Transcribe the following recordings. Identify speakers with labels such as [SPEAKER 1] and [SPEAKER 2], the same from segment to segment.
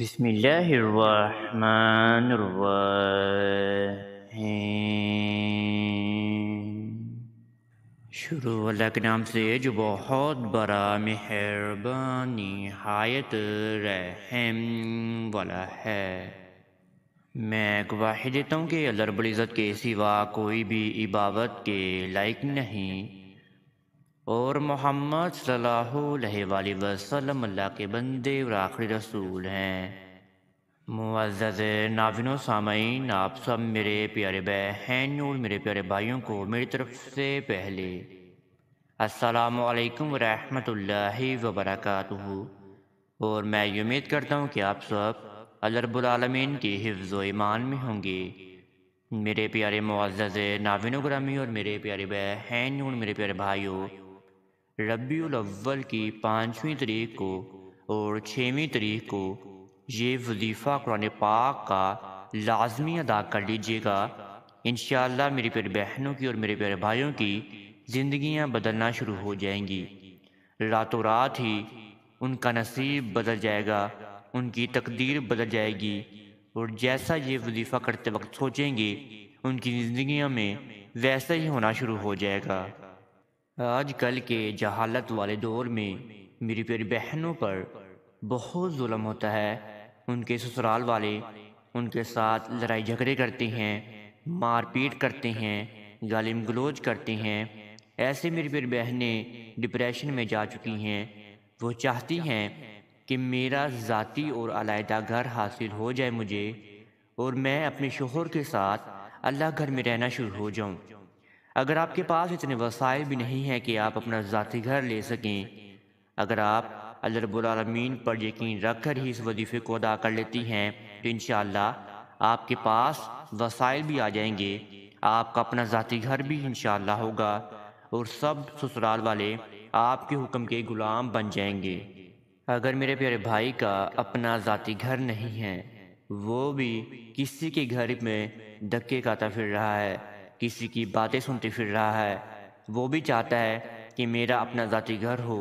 [SPEAKER 1] बिसमीम शुरू अल्लाह के नाम से जो बहुत बड़ा मेहरबान नहायत रहम वाला है मैं गवाही देता हूँ कि अल्लाह इज़्ज़त के सिवा कोई भी इबावत के लायक नहीं और मोहम्मद सल अलैहि अल्लाह के बंदे और आखिरी रसूल हैं मुआज़ नाविनो सामीन आप सब मेरे प्यारे बहन और मेरे प्यारे भाइयों को मेरी तरफ से पहले असलकम वरहि वबरक और मैं ये उम्मीद करता हूँ कि आप सब अलरबालमीन की हिफ्ज़ ईमान में होंगे मेरे प्यारे मुआज़ नाविनो ग्रामी और मेरे प्यारे बहन और मेरे प्यारे भाइयों रबी रबीउल की पाँचवीं तरीक़ को और छवीं तरीक़ को ये वजीफ़ा कुरान पाक का लाजमी अदा कर लीजिएगा इन मेरी प्यारे बहनों की और मेरे प्यारे भाइयों की ज़िंदियाँ बदलना शुरू हो जाएंगी रातों रात ही उनका नसीब बदल जाएगा उनकी तकदीर बदल जाएगी और जैसा ये वजीफ़ा करते वक्त सोचेंगे उनकी ज़िंदगी में वैसा ही होना शुरू हो जाएगा आजकल के जहालत वाले दौर में मेरी प्यारी बहनों पर बहुत जुल्म होता है उनके ससुराल वाले उनके साथ लड़ाई झगड़े करते हैं मारपीट करते हैं गालिम गलोज करते हैं ऐसे मेरी प्यारी बहनें डिप्रेशन में जा चुकी हैं वो चाहती हैं कि मेरा ज़ाती और अलादा घर हासिल हो जाए मुझे और मैं अपने शोहर के साथ अल्लाह घर में रहना शुरू हो जाऊँ अगर आपके पास इतने वसाइल भी नहीं हैं कि आप अपना ज़ाती घर ले सकें अगर आप अल्लाबीन पर यकीन रख कर ही इस वजीफ़े को अदा कर लेती हैं तो इन आपके पास वसाइल भी आ जाएंगे आपका अपना ज़ाती घर भी इन होगा और सब ससुराल वाले आपके हुक्म के ग़ुलाम बन जाएंगे अगर मेरे प्यारे भाई का अपना ज़ाती घर नहीं है वो भी किसी के घर में धक्के खाता फिर रहा है किसी की बातें सुनते फिर रहा है वो भी चाहता है कि मेरा अपना ज़ाती घर हो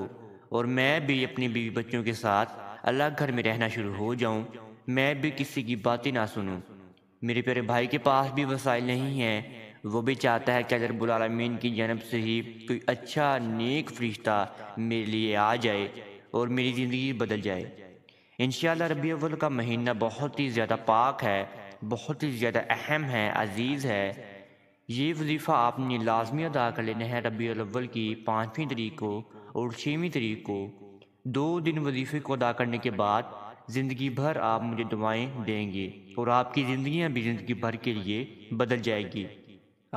[SPEAKER 1] और मैं भी अपनी बीवी बच्चों के साथ अलग घर में रहना शुरू हो जाऊं मैं भी किसी की बातें ना सुनूं मेरे प्यारे भाई के पास भी वसाइल नहीं हैं वो भी चाहता है कि बुलामीन की जन्म से ही कोई अच्छा नेक फरिश्ता मेरे लिए आ जाए और मेरी ज़िंदगी बदल जाए इन शबी अवल का महीना बहुत ही ज़्यादा पाक है बहुत ही ज़्यादा अहम है अजीज़ है ये वजीफ़ा आपने लाजमी अदा कर लेना है रबी अलवल की पाँचवीं तरीक को और छवीं तरीक को दो दिन वजीफ़े को अदा करने के बाद ज़िंदगी भर आप मुझे दुआएँ देंगे और आपकी ज़िंदगी भी ज़िंदगी भर के लिए बदल जाएगी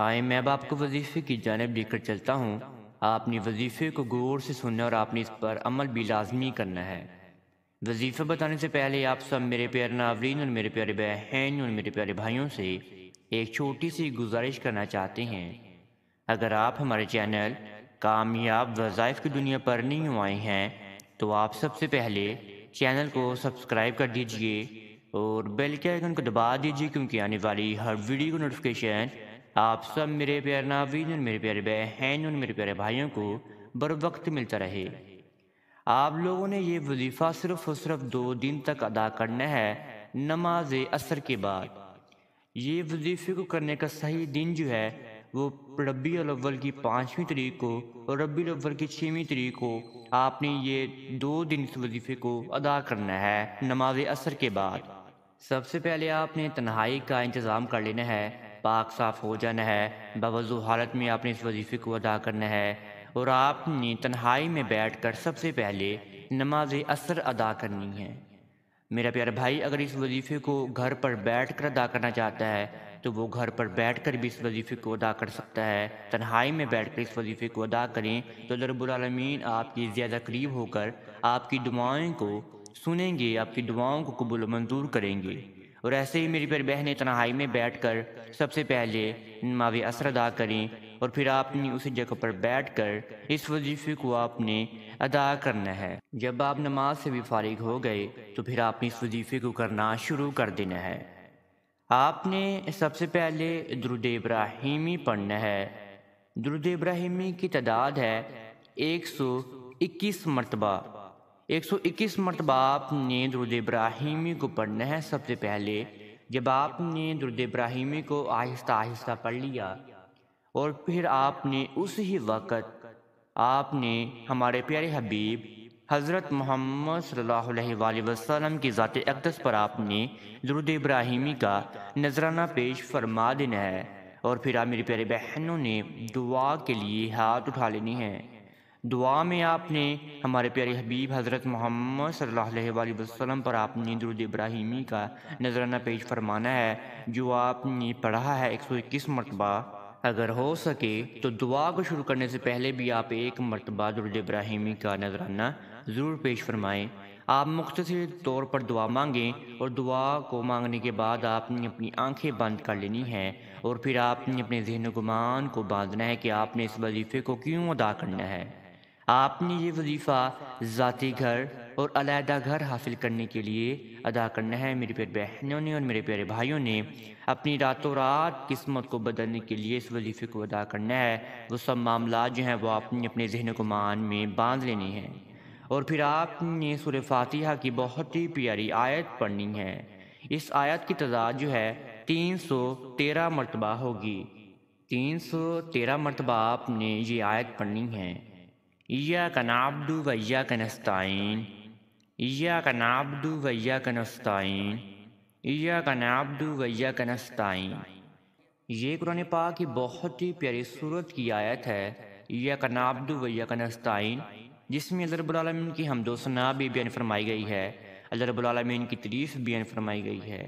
[SPEAKER 1] आए मैं अब आपको वजीफ़े की जानब लेकर चलता हूँ आपने वजीफ़े को गौर से सुनना और आपने इस पर अमल भी लाजमी करना है वजीफ़ा बताने से पहले आप सब मेरे प्यारे नावरीन और मेरे प्यारे बहन और मेरे प्यारे भाइयों से एक छोटी सी गुजारिश करना चाहते हैं अगर आप हमारे चैनल कामयाब वज़ाइफ की दुनिया पर नहीं आए हैं तो आप सबसे पहले चैनल को सब्सक्राइब कर दीजिए और बेल के आइकन को दबा दीजिए क्योंकि आने वाली हर वीडियो की नोटिफिकेशन आप सब मेरे प्यारे नावीन और मेरे प्यारे बहन और मेरे प्यारे भाइयों को बर वक्त मिलता रहे आप लोगों ने ये वजीफ़ा सिर्फ और सिर्फ दो दिन तक अदा करना है नमाज असर के बाद ये वजीफे को करने का सही दिन जो है वो रबी अलवल की पाँचवीं तरीक को और रबी अलवल की छवीं तरीक को आपने ये दो दिन इस वजीफे को अदा करना है नमाज असर के बाद सबसे पहले आपने तन्हाई का इंतज़ाम कर लेना है पाक साफ हो जाना है बावजू हालत में आपने इस वजीफे को अदा करना है और आपने तन्हाई में बैठकर सबसे पहले नमाज असर अदा करनी है मेरा प्यारा भाई अगर इस वजीफे को घर पर बैठ कर अदा करना चाहता है तो वो घर पर बैठ कर भी इस वजीफे को अदा कर सकता है तन्हाई में बैठ कर इस वजीफे को अदा करें तो रबालमीन आपके ज़्यादा करीब होकर आपकी दुआएं को सुनेंगे आपकी दुआओं को कबूल मंजूर करेंगे और ऐसे ही मेरी प्यारी बहनें तनहाई में बैठ कर सबसे पहले माव असर अदा करें और फिर आपने उसी जगह पर बैठकर इस वजीफे को आपने अदा करना है जब आप नमाज से भी फारिग हो गए तो फिर आपने इस वजीफे को करना शुरू कर देना है आपने सबसे पहले दरुद इब्राहिमी पढ़ना है दरुद इब्राहिमी की तादाद है एक सौ इक्कीस मरतबा एक सौ इक्कीस मरतबा आपने दरुद इब्राहिमी को पढ़ना है सबसे पहले जब आपने दरुद इब्राहिमी को आहिस्ता आहिस्ता पढ़ लिया और फिर आपने उस ही वक़्त आपने हमारे प्यारे हबीब हज़रत मोहम्मद सल्लल्लाहु अलैहि वसल्लम की ज़ात अकदस पर आपने दरुद इब्राहिमी का नजराना पेश फरमा देना है और फिर आप मेरी प्यारी बहनों ने दुआ के लिए हाथ उठा लेनी है दुआ में आपने हमारे प्यारे हबीब हज़रत मोहम्मद सल वसलम पर आपने दरुद इब्राहिमी का नजराना पेश फरमाना है जो आपने पढ़ा है एक सौ इक्कीस मरतबा अगर हो सके तो दुआ को शुरू करने से पहले भी आप एक मरतबा दुर्ज इब्राहिमी का नजराना ज़रूर पेश फरमाएं आप मुख्तर तौर पर दुआ मांगें और दुआ को मांगने के बाद आपने अपनी आंखें बंद कर लेनी है और फिर आपने अपने जहन गुमान को बांधना है कि आपने इस वजीफ़े को क्यों अदा करना है आपने ये वजीफ़ा ज़ाती घर और अलहदा घर हासिल करने के लिए अदा करना है मेरी प्यारे बहनों ने और मेरे प्यारे भाइयों ने अपनी रातों रात किस्मत को बदलने के लिए इस वजीफ़े को अदा करना है वो सब मामला जो हैं वो आपने अपने जहन को मान में बांध लेने हैं और फिर आपने सुर फातिहा की बहुत ही प्यारी आयत पढ़नी है इस आयत की तादाद जो है तीन सौ तेरह मरतबा होगी तीन सौ तेरह मरतबा आपने ये आयत पढ़नी है या कनाबडू वैया कनस्ताइन या कनाबडू वैया कनस्ताइन या कनाबडू वैया कनस्ताइन ये कुरान पाक की बहुत ही प्यारी सूरत की आयत है या कनाबडू वैया कनस्ताइन जिसमें अल्लाहमीन की हमदोसना भी बयान फरमाई गई है अल्लाहमीन की तारीफ़ बयान फरमाई गई है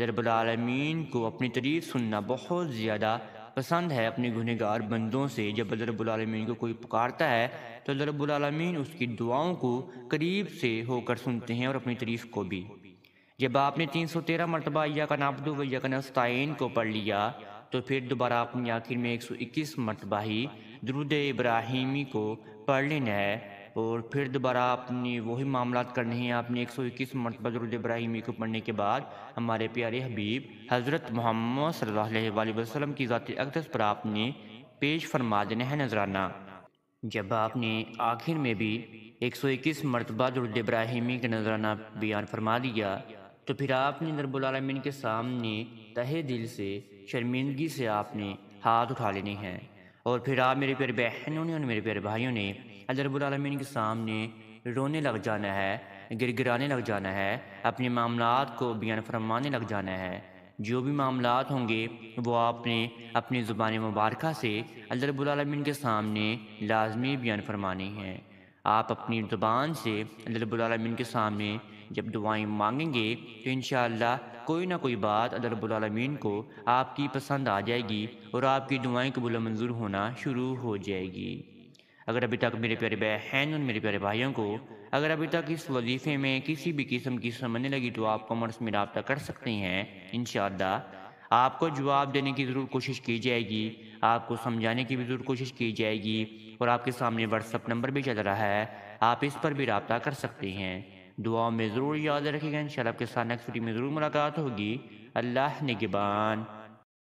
[SPEAKER 1] अल्लाहमीन को अपनी तारीफ़ सुनना बहुत ज़्यादा पसंद है अपने गुनहगार बंदों से जब रबालमीन को कोई पुकारता है तो रबालमीन उसकी दुआओं को करीब से होकर सुनते हैं और अपनी तारीफ़ को भी जब आपने तीन सौ तेरह मरतबा या का नाबदो या का नस्ताइन को पढ़ लिया तो फिर दोबारा अपनी आखिर में एक सौ इक्कीस मरतबा ही दरुद इब्राहिमी को पढ़ लेना है और फिर दोबारा आपने वही मामला करने हैं आपने एक सौ इक्कीस मरतबा जरूर इब्राहिमी को पढ़ने के बाद हमारे प्यारे हबीब हज़रत मोहम्मद सल्ला वसलम की ज़ात अकदस पर आपने पेश फरमा देना है नजराना जब आपने आखिर में भी एक सौ इक्कीस मरतबा जरूर इब्राहिमी का नजराना बयान फरमा दिया तो फिर आपने नरबुलमिन के सामने तहे दिल से शर्मिंदगी से आपने हाथ उठा लेने हैं और फिर आप मेरे प्यारे बहनों ने और मेरे प्यारे भाइयों ने रबालमीन के सामने रोने लग जाना है गिरगिराने लग जाना है अपने मामला को बयान फरमाने लग जाना है जो भी मामला होंगे वो आपने अपनी ज़ुबान मुबारक से अल्लाह के सामने लाजमी बयान फरमाने हैं आप अपनी ज़ुबान से अल्लाह के सामने जब दुआई मांगेंगे तो इन कोई ना कोई बात अल्लाह को आपकी पसंद आ जाएगी और आपकी दुआएं कबूल मंजूर होना शुरू हो जाएगी अगर अभी तक मेरे प्यारे बहन और मेरे प्यारे भाइयों को अगर अभी तक इस वजीफे में किसी भी किस्म की समझने लगी तो आप कॉमर्स में रबता कर सकते हैं इन आपको जवाब देने की ज़रूर कोशिश की जाएगी आपको समझाने की भी ज़रूर कोशिश की जाएगी और आपके सामने व्हाट्सअप नंबर भी चल रहा है आप इस पर भी रबता कर सकते हैं दुआ में ज़रूर याद रखेगा इन आपके साथ नेक्स्ट वीडियो में ज़रूर मुलाकात होगी अल्लाह निगबान